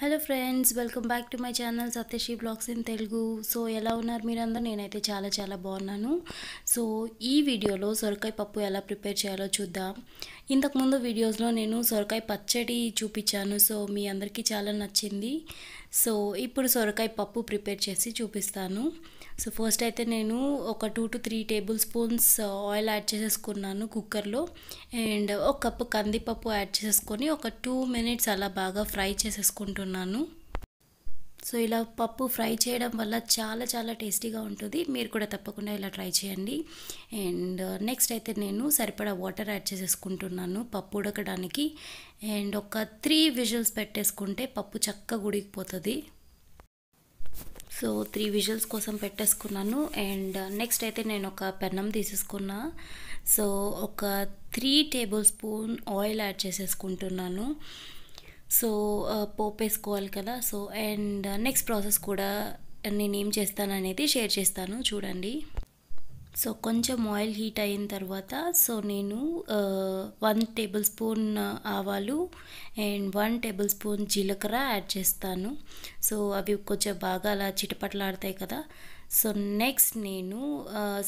hello friends welcome back to my channel Satyasri blogs in Telugu so ఎలా ఉన్నారు మీరందరూ నేనైతే చాలా చాలా బాగున్నాను సో ఈ వీడియోలో సొరకాయ పప్పు ఎలా ప్రిపేర్ చేయాలో చూద్దాం ఇంతకుముందు వీడియోస్లో నేను సొరకాయ పచ్చడి చూపించాను సో మీ అందరికీ చాలా నచ్చింది సో ఇప్పుడు సొరకాయ పప్పు ప్రిపేర్ చేసి చూపిస్తాను సో ఫస్ట్ అయితే నేను ఒక two to three tablespoons oil add చేసేసుకున్నాను కుక్కర్లో అండ్ ఒక కప్పు కందిపప్పు యాడ్ చేసేసుకొని ఒక టూ మినిట్స్ అలా బాగా ఫ్రై చేసేసుకుంటున్నాను చేసుకుంటున్నాను సో ఇలా పప్పు ఫ్రై చేయడం వల్ల చాలా చాలా టేస్టీగా ఉంటుంది మీరు కూడా తప్పకుండా ఇలా ట్రై చేయండి అండ్ నెక్స్ట్ అయితే నేను సరిపడా వాటర్ యాడ్ చేసేసుకుంటున్నాను పప్పు ఉడకడానికి అండ్ ఒక త్రీ విజువల్స్ పెట్టేసుకుంటే పప్పు చక్కగా ఉడికిపోతుంది సో త్రీ విజువల్స్ కోసం పెట్టేసుకున్నాను అండ్ నెక్స్ట్ అయితే నేను ఒక పెన్నం తీసేసుకున్నా సో ఒక three tablespoon oil add చేసేసుకుంటున్నాను సో పోప్ వేసుకోవాలి కదా సో అండ్ నెక్స్ట్ ప్రాసెస్ కూడా నేను చేస్తాను చేస్తాననేది షేర్ చేస్తాను చూడండి సో కొంచెం ఆయిల్ హీట్ అయిన తర్వాత సో నేను వన్ టేబుల్ స్పూన్ ఆవాలు అండ్ వన్ టేబుల్ స్పూన్ జీలకర్ర యాడ్ చేస్తాను సో అవి కొంచెం బాగా అలా చిటపట్లాడతాయి కదా సో నెక్స్ట్ నేను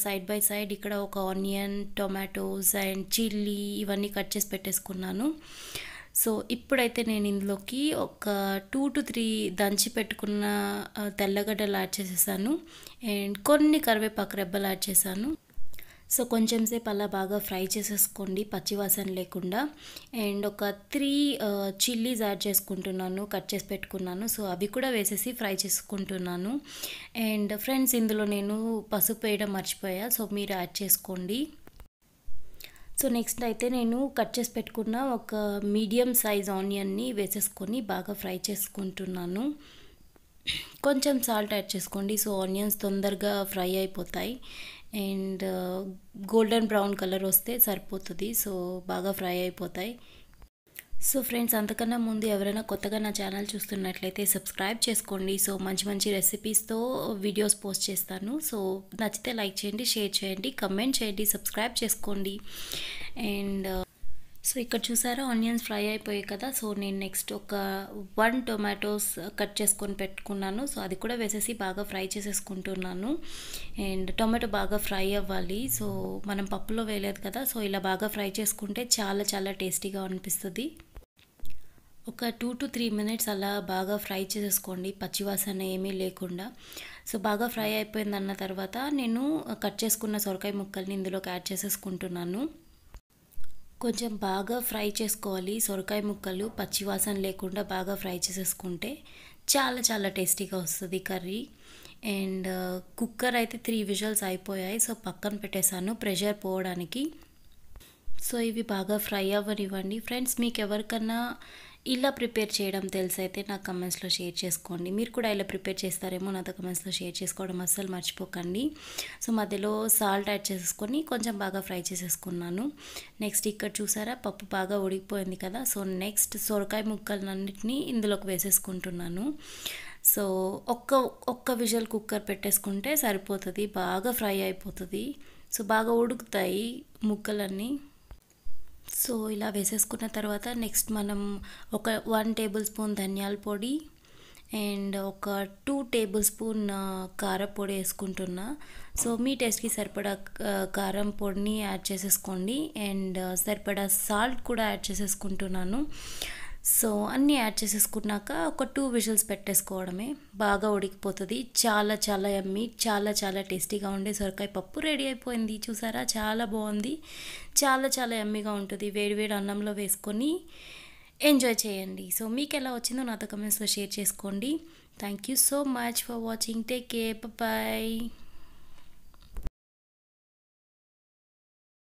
సైడ్ బై సైడ్ ఇక్కడ ఒక ఆనియన్ టొమాటోస్ అండ్ చిల్లీ ఇవన్నీ కట్ చేసి పెట్టేసుకున్నాను సో ఇప్పుడైతే నేను ఇందులోకి ఒక టూ టు త్రీ దంచి పెట్టుకున్న తెల్లగడ్డలు యాడ్ చేసేసాను అండ్ కొన్ని కరివేపాకు రెబ్బలు యాడ్ చేశాను సో కొంచెం సేపు అలా బాగా ఫ్రై చేసేసుకోండి పచ్చివాసన లేకుండా అండ్ ఒక త్రీ చిల్లీస్ యాడ్ చేసుకుంటున్నాను కట్ చేసి పెట్టుకున్నాను సో అవి కూడా వేసేసి ఫ్రై చేసుకుంటున్నాను అండ్ ఫ్రెండ్స్ ఇందులో నేను పసుపు వేయడం మర్చిపోయా సో మీరు యాడ్ చేసుకోండి సో నెక్స్ట్ అయితే నేను కట్ చేసి పెట్టుకున్న ఒక మీడియం సైజ్ ఆనియన్ని వేసేసుకొని బాగా ఫ్రై చేసుకుంటున్నాను కొంచెం సాల్ట్ యాడ్ చేసుకోండి సో ఆనియన్స్ తొందరగా ఫ్రై అయిపోతాయి and uh, golden brown colour వస్తే సరిపోతుంది సో బాగా ఫ్రై అయిపోతాయి సో ఫ్రెండ్స్ అంతకన్నా ముందు ఎవరైనా కొత్తగా నా ఛానల్ చూస్తున్నట్లయితే సబ్స్క్రైబ్ చేసుకోండి సో మంచి మంచి రెసిపీస్తో వీడియోస్ పోస్ట్ చేస్తాను సో నచ్చితే లైక్ చేయండి షేర్ చేయండి కమెంట్ చేయండి సబ్స్క్రైబ్ చేసుకోండి అండ్ uh, సో ఇక్కడ చూసారా ఆనియన్స్ ఫ్రై అయిపోయాయి కదా సో నేను నెక్స్ట్ ఒక వన్ టొమాటోస్ కట్ చేసుకొని పెట్టుకున్నాను సో అది కూడా వేసేసి బాగా ఫ్రై చేసేసుకుంటున్నాను అండ్ టొమాటో బాగా ఫ్రై అవ్వాలి సో మనం పప్పులో వేయలేదు కదా సో ఇలా బాగా ఫ్రై చేసుకుంటే చాలా చాలా టేస్టీగా అనిపిస్తుంది ఒక టూ టు త్రీ మినిట్స్ అలా బాగా ఫ్రై చేసేసుకోండి పచ్చివాసన ఏమీ లేకుండా సో బాగా ఫ్రై అయిపోయిందన్న తర్వాత నేను కట్ చేసుకున్న సొరకాయ ముక్కల్ని ఇందులోకి యాడ్ చేసేసుకుంటున్నాను కొంచెం బాగా ఫ్రై చేసుకోవాలి సొరకాయ ముక్కలు పచ్చివాసన లేకుండా బాగా ఫ్రై చేసేసుకుంటే చాలా చాలా టేస్టీగా వస్తుంది కర్రీ అండ్ కుక్కర్ అయితే త్రీ విజువల్స్ అయిపోయాయి సో పక్కన పెట్టేశాను ప్రెషర్ పోవడానికి సో ఇవి బాగా ఫ్రై అవ్వనివ్వండి ఫ్రెండ్స్ మీకు ఎవరికన్నా ఇలా ప్రిపేర్ చేయడం తెలిసైతే నా కమెంట్స్లో షేర్ చేసుకోండి మీరు కూడా ఇలా ప్రిపేర్ చేస్తారేమో నాతో కమెంట్స్లో షేర్ చేసుకోవడం అస్సలు మర్చిపోకండి సో మధ్యలో సాల్ట్ యాడ్ చేసుకొని కొంచెం బాగా ఫ్రై చేసేసుకున్నాను నెక్స్ట్ ఇక్కడ చూసారా పప్పు బాగా ఉడికిపోయింది కదా సో నెక్స్ట్ సొరకాయ ముక్కలన్నింటినీ ఇందులోకి వేసేసుకుంటున్నాను సో ఒక్క ఒక్క విజువల్ కుక్కర్ పెట్టేసుకుంటే సరిపోతుంది బాగా ఫ్రై అయిపోతుంది సో బాగా ఉడుకుతాయి ముక్కలన్నీ సో ఇలా వేసేసుకున్న తర్వాత నెక్స్ట్ మనం ఒక వన్ టేబుల్ స్పూన్ ధనియాల పొడి అండ్ ఒక టూ టేబుల్ స్పూన్ కారపొడి వేసుకుంటున్నా సో మీ టేస్ట్కి సరిపడా కారం పొడిని యాడ్ చేసేసుకోండి అండ్ సరిపడా సాల్ట్ కూడా యాడ్ చేసేసుకుంటున్నాను సో అన్నీ యాడ్ చేసేసుకున్నాక ఒక టూ విషల్స్ పెట్టేసుకోవడమే బాగా ఉడికిపోతుంది చాలా చాలా ఎమ్మి చాలా చాలా టేస్టీగా ఉండే సొరకాయ పప్పు రెడీ అయిపోయింది చూసారా చాలా బాగుంది చాలా చాలా ఎమ్మిగా ఉంటుంది వేడివేడి అన్నంలో వేసుకొని ఎంజాయ్ చేయండి సో మీకు ఎలా వచ్చిందో నాతో కమెంట్స్లో షేర్ చేసుకోండి thank you so much for watching take care bye